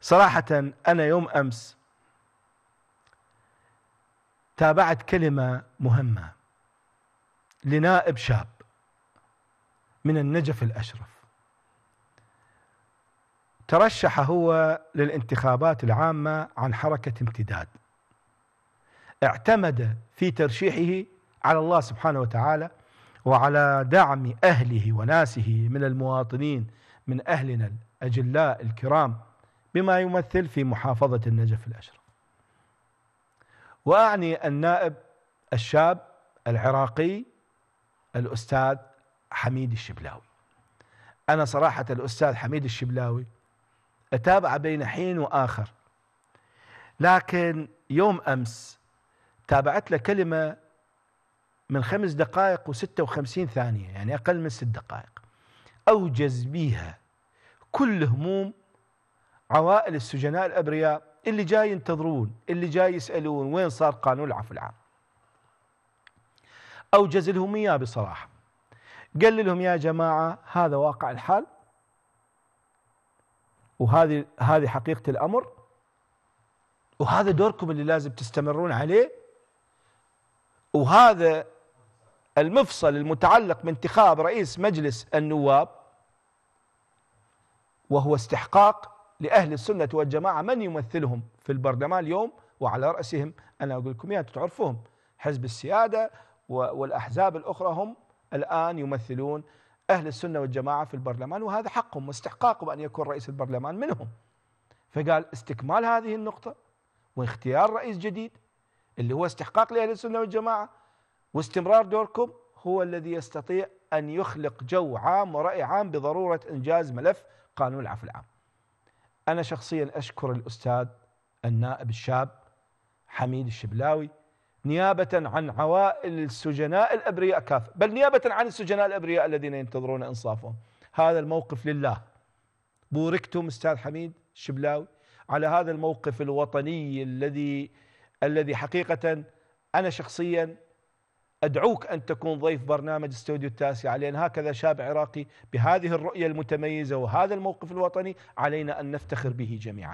صراحة أنا يوم أمس تابعت كلمة مهمة لنائب شاب من النجف الأشرف ترشح هو للانتخابات العامة عن حركة امتداد اعتمد في ترشيحه على الله سبحانه وتعالى وعلى دعم أهله وناسه من المواطنين من أهلنا الأجلاء الكرام بما يمثل في محافظة النجف الأشرق وأعني النائب الشاب العراقي الأستاذ حميد الشبلاوي أنا صراحة الأستاذ حميد الشبلاوي أتابع بين حين وآخر لكن يوم أمس تابعت له كلمة من خمس دقائق وستة وخمسين ثانية يعني أقل من ست دقائق أوجز بيها كل هموم عوائل السجناء الأبرياء اللي جاي ينتظرون اللي جاي يسألون وين صار قانون العفو العام أوجز لهم إياه بصراحة قال لهم يا جماعة هذا واقع الحال وهذه هذه حقيقة الأمر وهذا دوركم اللي لازم تستمرون عليه وهذا المفصل المتعلق بانتخاب رئيس مجلس النواب وهو استحقاق لأهل السنة والجماعة من يمثلهم في البرلمان اليوم وعلى رأسهم أنا أقول لكم إياها تعرفوهم حزب السيادة والأحزاب الأخرى هم الآن يمثلون أهل السنة والجماعة في البرلمان وهذا حقهم واستحقاقهم أن يكون رئيس البرلمان منهم فقال استكمال هذه النقطة واختيار رئيس جديد اللي هو استحقاق لأهل السنة والجماعة واستمرار دوركم هو الذي يستطيع أن يخلق جو عام ورأي عام بضرورة إنجاز ملف قانون العفو العام أنا شخصيا أشكر الأستاذ النائب الشاب حميد الشبلاوي نيابة عن عوائل السجناء الأبرياء كافة بل نيابة عن السجناء الأبرياء الذين ينتظرون إنصافهم هذا الموقف لله بوركتم أستاذ حميد الشبلاوي على هذا الموقف الوطني الذي الذي حقيقة أنا شخصيا أدعوك أن تكون ضيف برنامج استوديو التاسع لأن هكذا شاب عراقي بهذه الرؤية المتميزة وهذا الموقف الوطني علينا أن نفتخر به جميعا